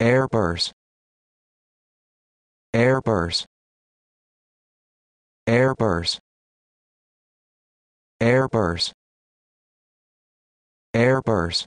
airbus airbus airbus airbus airbus